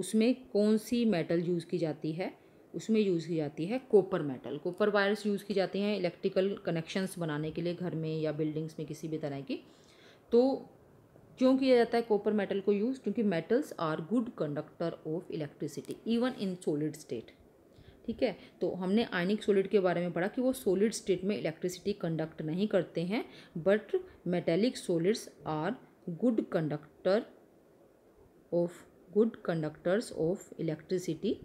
उसमें कौन सी मेटल यूज़ की जाती है उसमें यूज़ की जाती है copper metal copper wires use की जाती हैं इलेक्ट्रिकल कनेक्शंस बनाने के लिए घर में या बिल्डिंग्स में किसी भी तरह की तो क्यों किया जाता है कॉपर मेटल को यूज़ क्योंकि metals are good conductor of electricity even in solid state ठीक है तो हमने आयनिक सॉलिड के बारे में पढ़ा कि वो सॉलिड स्टेट में इलेक्ट्रिसिटी कंडक्ट नहीं करते हैं but metallic solids are good conductor of good conductors of electricity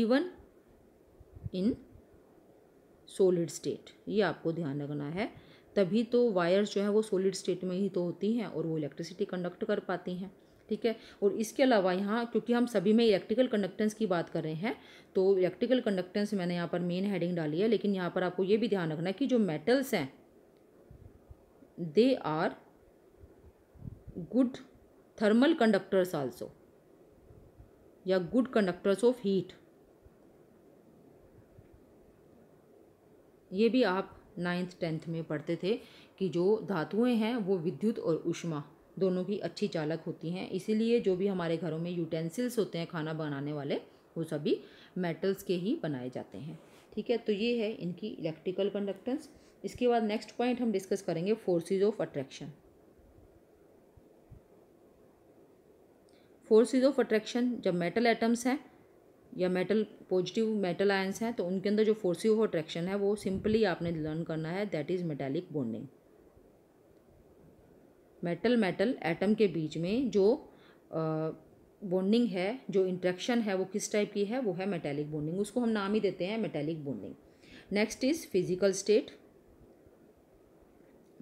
even in solid state ये आपको ध्यान रखना है तभी तो वायर्स जो है वो सोलिड स्टेट में ही तो होती हैं और वो इलेक्ट्रिसिटी कंडक्ट कर पाती हैं ठीक है और इसके अलावा यहाँ क्योंकि हम सभी में इलेक्ट्रिकल कंडक्टेंस की बात कर रहे हैं तो इलेक्ट्रिकल कंडक्टेंस मैंने यहाँ पर मेन हेडिंग डाली है लेकिन यहाँ पर आपको ये भी ध्यान रखना है कि जो मेटल्स हैं they are good thermal conductors also या गुड कंडक्टर्स ऑफ हीट ये भी आप नाइन्थ टेंथ में पढ़ते थे कि जो धातुएं हैं वो विद्युत और उष्मा दोनों की अच्छी चालक होती हैं इसीलिए जो भी हमारे घरों में यूटेंसिल्स होते हैं खाना बनाने वाले वो सभी मेटल्स के ही बनाए जाते हैं ठीक है तो ये है इनकी इलेक्ट्रिकल कंडक्टेंस इसके बाद नेक्स्ट पॉइंट हम डिस्कस करेंगे forces of attraction forces of attraction जब मेटल एटम्स हैं या मेटल पॉजिटिव मेटल आयंस हैं तो उनके अंदर जो फोर्सेज ऑफ अट्रैक्शन है वो सिंपली आपने लर्न करना है that is metallic bonding metal metal atom के बीच में जो बॉन्डिंग है जो इंट्रैक्शन है वो किस टाइप की है वो है मेटेलिक बॉन्डिंग उसको हम नाम ही देते हैं metallic bonding next is physical state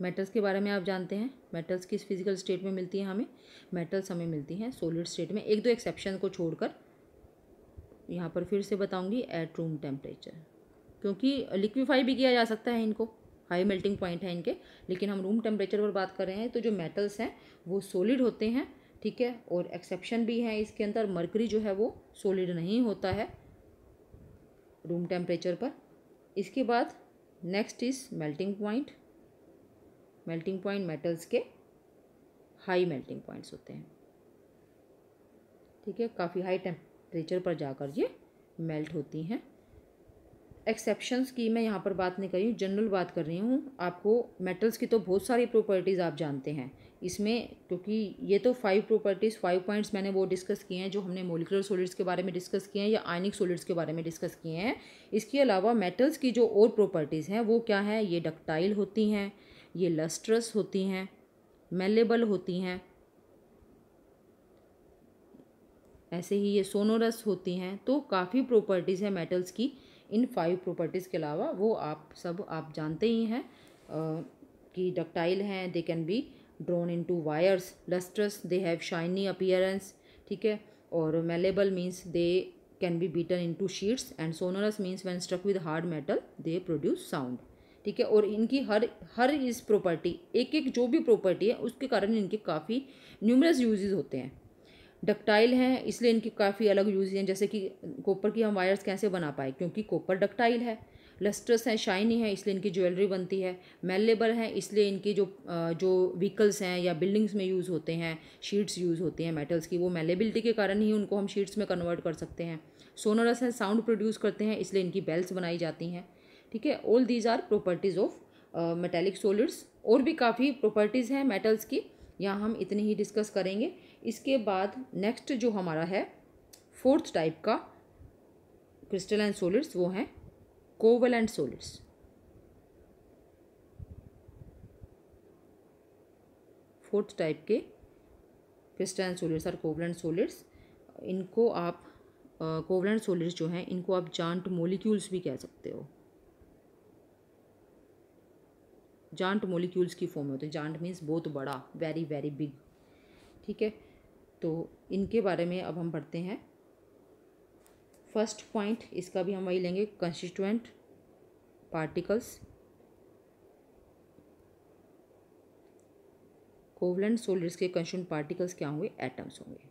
metals के बारे में आप जानते हैं मेटल्स किस फिजिकल स्टेट में मिलती हैं हमें मेटल्स हमें मिलती हैं सोलिड स्टेट में एक दो एक्सेप्शन को छोड़कर यहाँ पर फिर से बताऊँगी एट रूम टेम्परेचर क्योंकि लिक्विफाई भी किया जा सकता है इनको हाई मेल्टिंग पॉइंट है इनके लेकिन हम रूम टेम्परेचर पर बात कर रहे हैं तो जो मेटल्स हैं वो सोलिड होते हैं ठीक है और एक्सेप्शन भी है इसके अंदर मरकरी जो है वो सोलिड नहीं होता है रूम टेम्परेचर पर इसके बाद next is melting point melting point metals के हाई मेल्टिंग पॉइंट्स होते हैं ठीक है काफ़ी हाई टेम्परेचर पर जाकर ये मेल्ट होती हैं एक्सेप्शंस की मैं यहाँ पर बात नहीं कर रही हूँ जनरल बात कर रही हूँ आपको मेटल्स की तो बहुत सारी प्रॉपर्टीज़ आप जानते हैं इसमें क्योंकि ये तो फाइव प्रॉपर्टीज़ फाइव पॉइंट्स मैंने वो डिस्कस किए हैं जो हमने मोलिकुलर सॉलिड्स के बारे में डिस्कस किए हैं या आयनिक सॉलिड्स के बारे में डिस्कस किए हैं इसके अलावा मेटल्स की जो और प्रॉपर्टीज़ हैं वो क्या है ये डक्टाइल होती हैं ये लस्ट्रस होती हैं मेलेबल होती हैं ऐसे ही ये सोनोरस होती हैं तो काफ़ी प्रॉपर्टीज़ हैं मेटल्स की इन फाइव प्रॉपर्टीज़ के अलावा वो आप सब आप जानते ही हैं कि डक्टाइल हैं they can be drawn into wires lustrous they have shiny appearance ठीक है और malleable means they can be beaten into sheets and sonorous means when struck with hard metal they produce sound ठीक है और इनकी हर हर इस property एक एक जो भी प्रॉपर्टी है उसके कारण इनके काफ़ी न्यूमरस यूजेज होते हैं डक्टाइल हैं इसलिए इनकी काफ़ी अलग यूज़ हैं जैसे कि कॉपर की हम वायर्स कैसे बना पाए क्योंकि कॉपर डक्टाइल है लस्ट्रस हैं शाइनी है इसलिए इनकी ज्वेलरी बनती है मेलेबल हैं इसलिए इनकी जो जो व्हीकल्स हैं या बिल्डिंग्स में यूज़ होते हैं शीट्स यूज़ होते हैं मेटल्स की वो मेलेबिलिटी के कारण ही उनको हम शीट्स में कन्वर्ट कर सकते हैं सोनोरस हैं साउंड प्रोड्यूस करते हैं इसलिए इनकी बेल्स बनाई जाती हैं ठीक है all these are properties of metallic solids और भी काफ़ी प्रॉपर्टीज़ हैं मेटल्स की यहाँ हम इतनी ही डिस्कस करेंगे इसके बाद नेक्स्ट जो हमारा है फोर्थ टाइप का क्रिस्टल एंड सोलिड्स वो हैं covalent solids fourth type के क्रिस्टल एंड सोलिड्स और एंड सोलिड्स इनको आप कोवलेंट सोलिड्स जो हैं इनको आप जांट मोलिक्यूल्स भी कह सकते हो जांट मोलिक्यूल्स की फॉर्म में होते हैं जांट मीन्स बहुत बड़ा वेरी वेरी बिग ठीक है तो इनके बारे में अब हम पढ़ते हैं फर्स्ट पॉइंट इसका भी हम वही लेंगे कंसिस्टेंट पार्टिकल्स कोवलेंट सोलिड्स के कंस्टिट्यूंट पार्टिकल्स क्या होंगे एटम्स होंगे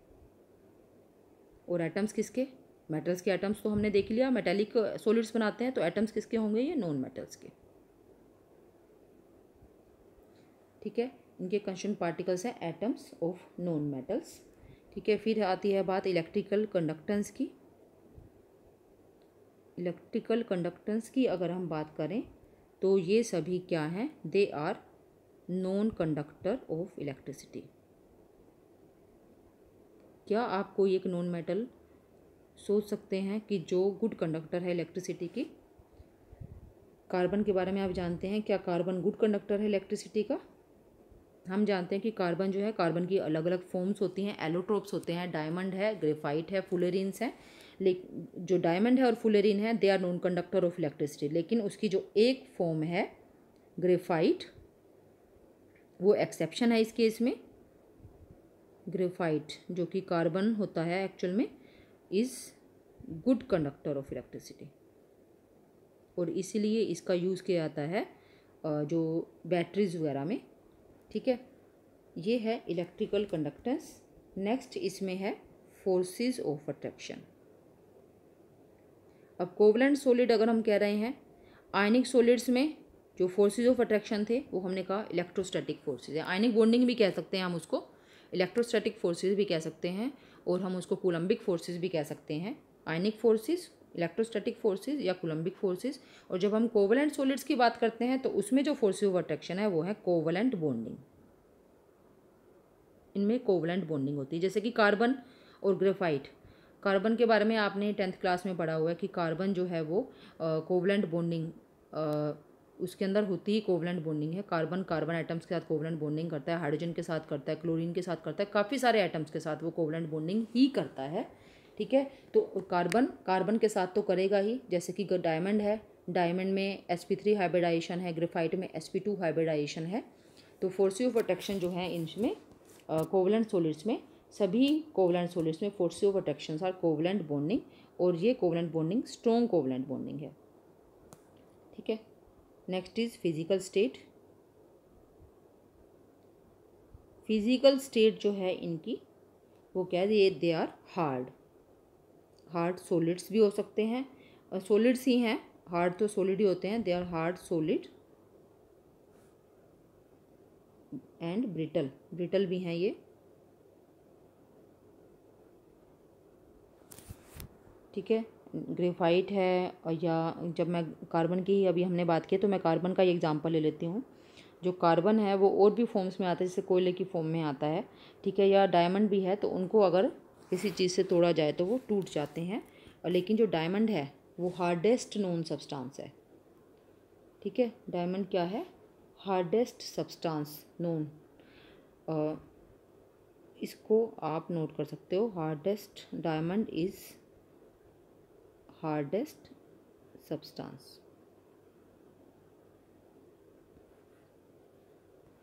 और एटम्स किसके मेटल्स के एटम्स तो हमने देख लिया मेटेलिक सोलिड्स बनाते हैं तो एटम्स किसके होंगे ये नॉन मेटल्स के ठीक है इनके कंस्टेंट पार्टिकल्स हैं एटम्स ऑफ नॉन मेटल्स ठीक है फिर आती है बात इलेक्ट्रिकल कंडक्टेंस की इलेक्ट्रिकल कंडक्टेंस की अगर हम बात करें तो ये सभी क्या हैं they are non conductor of electricity क्या आप कोई एक नॉन मेटल सोच सकते हैं कि जो गुड कंडक्टर है इलेक्ट्रिसिटी की कार्बन के बारे में आप जानते हैं क्या कार्बन गुड कंडक्टर है इलेक्ट्रिसिटी का हम जानते हैं कि कार्बन जो है कार्बन की अलग अलग फॉर्म्स होती हैं एलोट्रोप्स होते हैं डायमंड है ग्रेफाइट है फुलेरिन्स है लेकिन जो डायमंड है और फुलेरिन है they are non conductor of electricity लेकिन उसकी जो एक फॉर्म है ग्रेफाइट वो एक्सेप्शन है इस केस में ग्रेफाइट जो कि कार्बन होता है एक्चुअल में is good conductor of electricity और इसीलिए इसका यूज़ किया जाता है जो बैटरीज वगैरह में ठीक है ये है इलेक्ट्रिकल कंडक्टेंस नेक्स्ट इसमें है फोर्सेस ऑफ अट्रैक्शन अब कोवलेंट सॉलिड अगर हम कह रहे हैं आयनिक सॉलिड्स में जो फोर्सेस ऑफ अट्रैक्शन थे वो हमने कहा इलेक्ट्रोस्टैटिक फोर्सेस है आयनिक बॉन्डिंग भी कह सकते हैं हम उसको इलेक्ट्रोस्टैटिक फोर्सेस भी कह सकते हैं और हम उसको कोलम्बिक फोर्सेस भी कह सकते हैं आयनिक फोर्सेस इलेक्ट्रोस्टैटिक फोर्सेज या कोलम्बिक फोर्सेज और जब हम कोवलेंट सॉलिड्स की बात करते हैं तो उसमें जो फोर्स ऑफ अट्रैक्शन है वो है कोवलेंट बॉन्डिंग इनमें कोवलेंट बॉन्डिंग होती है जैसे कि कार्बन और ग्रेफाइट कार्बन के बारे में आपने टेंथ क्लास में पढ़ा हुआ है कि कार्बन जो है वो कोवलेंट बॉन्डिंग उसके अंदर होती ही कोवलेंट बॉन्डिंग है कार्बन कार्बन आइटम्स के साथ कोवलेंट बॉन्डिंग करता है हाइड्रोजन के साथ करता है क्लोरीन के साथ करता है काफ़ी सारे आइटम्स के साथ वो कोवलेंट बॉन्डिंग ही करता है ठीक है तो कार्बन कार्बन के साथ तो करेगा ही जैसे कि डायमंड है डायमंड में एस पी थ्री हाइब्रिडाइजेशन है ग्रेफाइट में एस पी टू हाइब्रिडाइजेशन है तो ऑफ प्रोटेक्शन जो है इनमें कोवलेंट सोलिड्स में सभी कोवलेंट सोलिड्स में forces of protection are covalent bonding और ये covalent bonding strong covalent bonding है ठीक है next is physical state physical state जो है इनकी वो कह दिए they are hard hard solids भी हो सकते हैं सोलिड्स ही हैं हार्ड तो सोलिड ही होते हैं they are hard solid and brittle brittle भी हैं ये ठीक है ग्रेफाइट है या जब मैं कार्बन की अभी हमने बात की तो मैं कार्बन का ही एग्ज़ाम्पल ले लेती हूँ जो कार्बन है वो और भी फॉर्म्स में आता है जैसे कोयले की फॉर्म में आता है ठीक है या डायमंड भी है तो उनको अगर किसी चीज़ से तोड़ा जाए तो वो टूट जाते हैं और लेकिन जो डायमंड है वो हार्डेस्ट नोन सब्सटांस है ठीक है डायमंड क्या है हार्डेस्ट सब्सटांस नोन इसको आप नोट कर सकते हो hardest diamond is hardest substance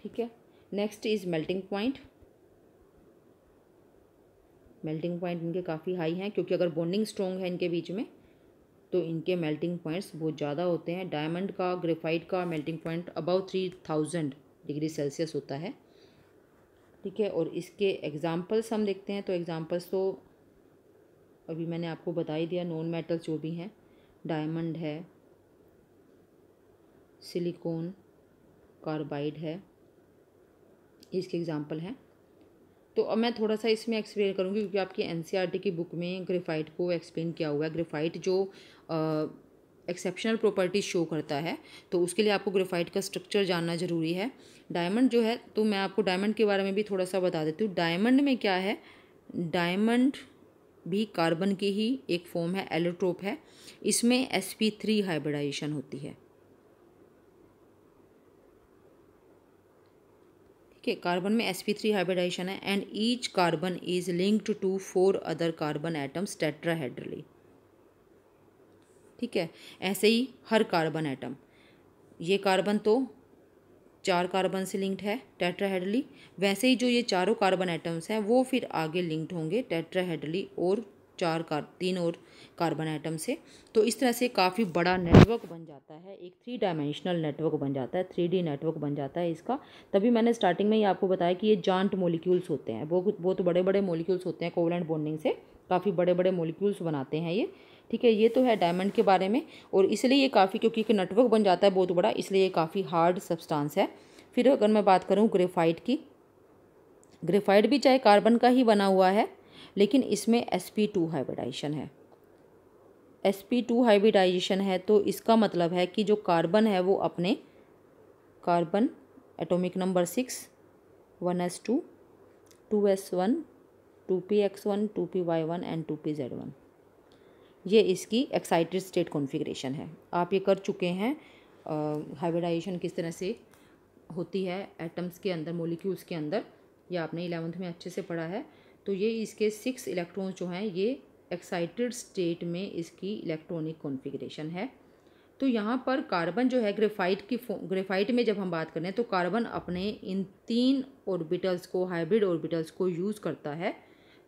ठीक है next is melting point melting point इनके काफ़ी हाई हैं क्योंकि अगर बॉन्डिंग स्ट्रॉन्ग है इनके बीच में तो इनके मेल्टिंग पॉइंट्स बहुत ज़्यादा होते हैं डायमंड का ग्रेफाइट का melting point about three thousand degree Celsius होता है ठीक है और इसके एग्ज़ाम्पल्स हम देखते हैं तो एग्ज़ाम्पल्स तो अभी मैंने आपको बता ही दिया नॉन मेटल्स जो भी हैं डायमंड है सिलिकॉन कार्बाइड है इसके एग्ज़ाम्पल हैं तो अब मैं थोड़ा सा इसमें एक्सप्लेन करूँगी क्योंकि आपकी एन e की बुक में ग्रेफाइट को एक्सप्लेन किया हुआ है ग्रेफाइट जो एक्सेप्शनल प्रॉपर्टी शो करता है तो उसके लिए आपको ग्रेफाइट का स्ट्रक्चर जानना ज़रूरी है डायमंड जो है तो मैं आपको डायमंड के बारे में भी थोड़ा सा बता देती हूँ डायमंड में क्या है डायमंड भी कार्बन की ही एक फॉर्म है एलोट्रोप है इसमें एस पी थ्री हाइब्रिडाइजेशन होती है ठीक है कार्बन में sp3 हाइब्रिडाइजेशन है and each carbon is linked to four other carbon atoms tetrahedrally ठीक है ऐसे ही हर कार्बन एटम ये कार्बन तो चार कार्बन से लिंक्ड है टेट्राहेड्रली वैसे ही जो ये चारों कार्बन एटम्स हैं वो फिर आगे लिंक्ड होंगे टेट्राहेड्रली और चार कार तीन और कार्बन आइटम से तो इस तरह से काफ़ी बड़ा नेटवर्क बन जाता है एक थ्री डायमेंशनल नेटवर्क बन जाता है थ्री डी नेटवर्क बन जाता है इसका तभी मैंने स्टार्टिंग में ही आपको बताया कि ये जॉन्ट मोलिक्यूल्स होते हैं वो बहुत तो बड़े बड़े मोलिक्यूल्स होते हैं कोवलेंट बॉन्डिंग से काफ़ी बड़े बड़े मोलिक्यूल्स बनाते हैं ये ठीक है ये तो है डायमंड के बारे में और इसलिए ये काफ़ी क्योंकि एक नेटवर्क बन जाता है बहुत बड़ा इसलिए ये काफ़ी हार्ड सब्सटांस है फिर अगर मैं बात करूँ ग्रेफाइट की ग्रेफाइट भी चाहे कार्बन का ही बना हुआ है लेकिन इसमें S P to hybridisation S P P to hybridisation है तो इसका मतलब है कि जो कार्बन है वो अपने carbon atomic number six one S two two S one two P X one two P Y one and two P Z one ये इसकी एक्साइटेड स्टेट कॉन्फ़िगरेशन है आप ये कर चुके हैं हाइब्रिडाइजेशन किस तरह से होती है एटम्स के अंदर मोलिक्यूल्स के अंदर यह आपने इलेवंथ में अच्छे से पढ़ा है तो ये इसके सिक्स इलेक्ट्रॉन्स जो हैं ये एक्साइटेड स्टेट में इसकी इलेक्ट्रॉनिक कॉन्फ़िगरेशन है तो यहाँ पर कार्बन जो है ग्रेफाइट की ग्रेफाइट में जब हम बात करें तो कार्बन अपने इन तीन ऑर्बिटल्स को हाइब्रिड ऑर्बिटल्स को यूज़ करता है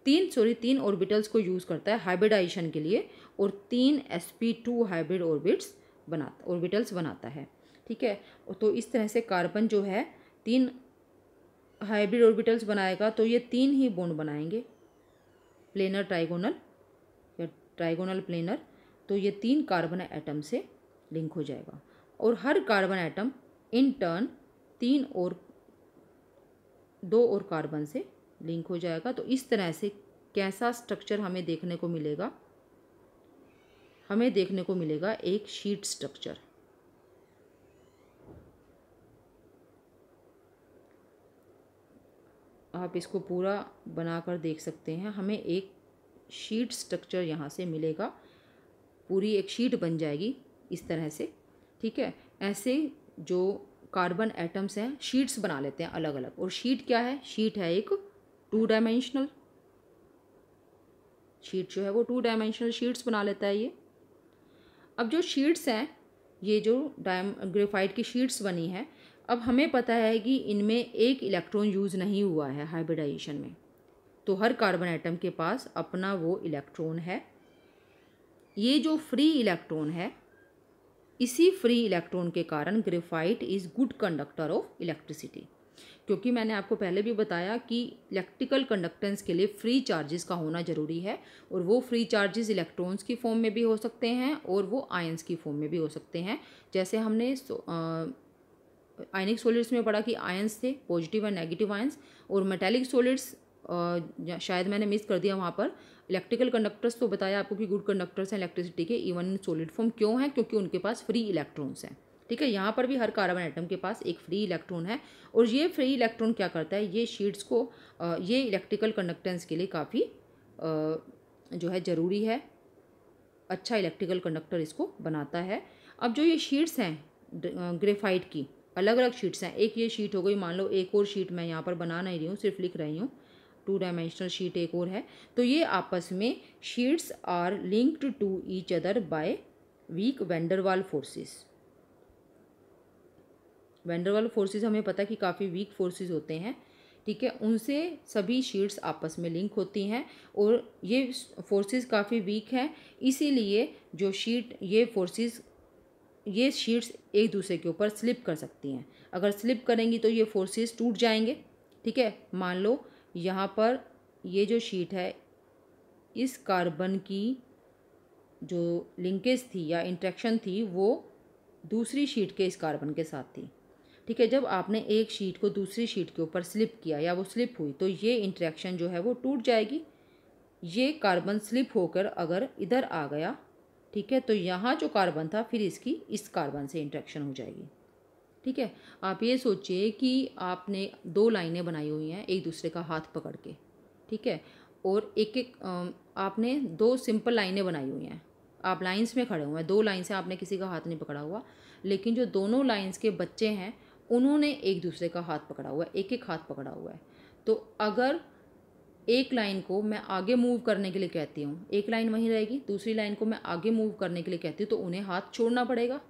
तीन सॉरी तीन ऑर्बिटल्स को यूज़ करता है हाइब्रिडाइजेशन के लिए और तीन S P two hybrid orbits बनाता ऑर्बिटल्स बनाता है ठीक है तो इस तरह से कार्बन जो है तीन हाइब्रिड ऑर्बिटल्स बनाएगा तो ये तीन ही बोन बनाएंगे प्लेनर ट्राइगोनल या ट्राइगोनल प्लेनर तो ये तीन कार्बन एटम से लिंक हो जाएगा और हर कार्बन एटम इन टर्न तीन और दो और कार्बन से लिंक हो जाएगा तो इस तरह से कैसा स्ट्रक्चर हमें देखने को मिलेगा हमें देखने को मिलेगा एक शीट स्ट्रक्चर आप इसको पूरा बना कर देख सकते हैं हमें एक शीट स्ट्रक्चर यहाँ से मिलेगा पूरी एक शीट बन जाएगी इस तरह से ठीक है ऐसे जो कार्बन एटम्स हैं शीट्स बना लेते हैं अलग अलग और शीट क्या है शीट है एक टू डायमेंशनल शीट जो है वो टू डायमेंशनल शीट्स बना लेता है ये अब जो शीट्स हैं ये जो डायम ग्रेफाइट की शीट्स बनी हैं अब हमें पता है कि इनमें एक इलेक्ट्रॉन यूज़ नहीं हुआ है हाइब्रिडाइजेशन में तो हर कार्बन आइटम के पास अपना वो इलेक्ट्रॉन है ये जो फ्री इलेक्ट्रॉन है इसी फ्री इलेक्ट्रॉन के कारण graphite is good conductor of electricity क्योंकि मैंने आपको पहले भी बताया कि इलेक्ट्रिकल कंडक्टेंस के लिए फ्री चार्जेस का होना ज़रूरी है और वो फ्री चार्जेस इलेक्ट्रॉन्स की फॉर्म में भी हो सकते हैं और वो आयंस की फॉर्म में भी हो सकते हैं जैसे हमने आयनिक सोलिड्स में पढ़ा कि आयंस थे पॉजिटिव एंड नेगेटिव आयंस और मेटेलिक सोलिड्स शायद मैंने मिस कर दिया वहाँ पर इलेक्ट्रिकल कंडक्टर्स तो बताया आपको कि गुड कंडक्टर्स हैं इलेक्ट्रिसिटी के इवन सोलिड फॉर्म क्यों हैं क्योंकि उनके पास फ्री इलेक्ट्रॉन्स हैं ठीक है यहाँ पर भी हर कार्बन आइटम के पास एक फ्री इलेक्ट्रॉन है और ये फ्री इलेक्ट्रॉन क्या करता है ये शीट्स को ये इलेक्ट्रिकल कंडक्टेंस के लिए काफ़ी जो है ज़रूरी है अच्छा इलेक्ट्रिकल कंडक्टर इसको बनाता है अब जो ये शीट्स हैं ग्रेफाइट की अलग अलग शीट्स हैं एक ये शीट हो गई मान लो एक और शीट मैं यहाँ पर बना नहीं रही हूँ सिर्फ लिख रही हूँ टू डायमेंशनल शीट एक और है तो ये आपस में sheets are linked to each other by weak van der Waals forces van der Waals forces हमें पता कि काफ़ी वीक फोर्सेस होते हैं ठीक है उनसे सभी शीट्स आपस में लिंक होती हैं और ये फोर्सेस काफ़ी वीक हैं इसीलिए जो शीट ये फोर्सेस ये शीट्स एक दूसरे के ऊपर स्लिप कर सकती हैं अगर स्लिप करेंगी तो ये फोर्सेस टूट जाएंगे ठीक है मान लो यहाँ पर ये जो शीट है इस कार्बन की जो लिंकेज थी या इंट्रैक्शन थी वो दूसरी शीट के इस कार्बन के साथ थी ठीक है जब आपने एक शीट को दूसरी शीट के ऊपर स्लिप किया या वो स्लिप हुई तो ये इंट्रैक्शन जो है वो टूट जाएगी ये कार्बन स्लिप होकर अगर इधर आ गया ठीक है तो यहाँ जो कार्बन था फिर इसकी इस कार्बन से इंट्रैक्शन हो जाएगी ठीक है आप ये सोचिए कि आपने दो लाइनें बनाई हुई हैं एक दूसरे का हाथ पकड़ के ठीक है और एक एक आपने दो सिंपल लाइनें बनाई हुई हैं आप लाइंस में खड़े हुए हैं दो लाइन से आपने किसी का हाथ नहीं पकड़ा हुआ लेकिन जो दोनों लाइन्स के बच्चे हैं उन्होंने एक दूसरे का हाथ पकड़ा हुआ है एक एक हाथ पकड़ा हुआ है तो अगर एक लाइन को मैं आगे मूव करने के लिए कहती हूँ एक लाइन वहीं रहेगी दूसरी लाइन को मैं आगे मूव करने के लिए कहती हूँ तो उन्हें हाथ छोड़ना पड़ेगा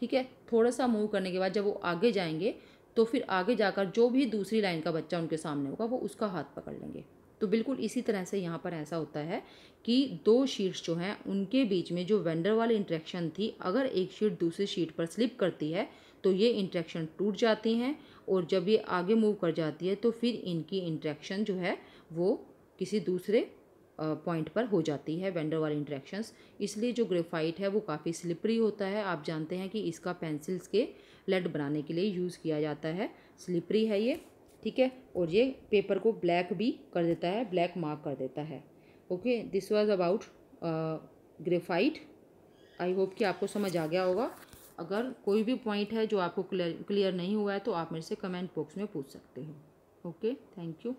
ठीक है थोड़ा सा मूव करने के बाद जब वो आगे जाएंगे तो फिर आगे जाकर जो भी दूसरी लाइन का बच्चा उनके सामने होगा वो उसका हाथ पकड़ लेंगे तो बिल्कुल इसी तरह से यहाँ पर ऐसा होता है कि दो शीट्स जो हैं उनके बीच में जो वेंडर वाली इंट्रैक्शन थी अगर एक शीट दूसरी शीट पर स्लिप करती है तो ये इंट्रैक्शन टूट जाती हैं और जब ये आगे मूव कर जाती है तो फिर इनकी इंट्रैक्शन जो है वो किसी दूसरे पॉइंट पर हो जाती है वेंडर वाले इंट्रैक्शंस इसलिए जो ग्रेफाइट है वो काफ़ी स्लिपरी होता है आप जानते हैं कि इसका पेंसिल्स के लेड बनाने के लिए यूज़ किया जाता है स्लिपरी है ये ठीक है और ये पेपर को ब्लैक भी कर देता है ब्लैक मार्क कर देता है okay this was about graphite I hope कि आपको समझ आ गया होगा अगर कोई भी पॉइंट है जो आपको क्लियर नहीं हुआ है तो आप मेरे से कमेंट बॉक्स में पूछ सकते हो ओके थैंक यू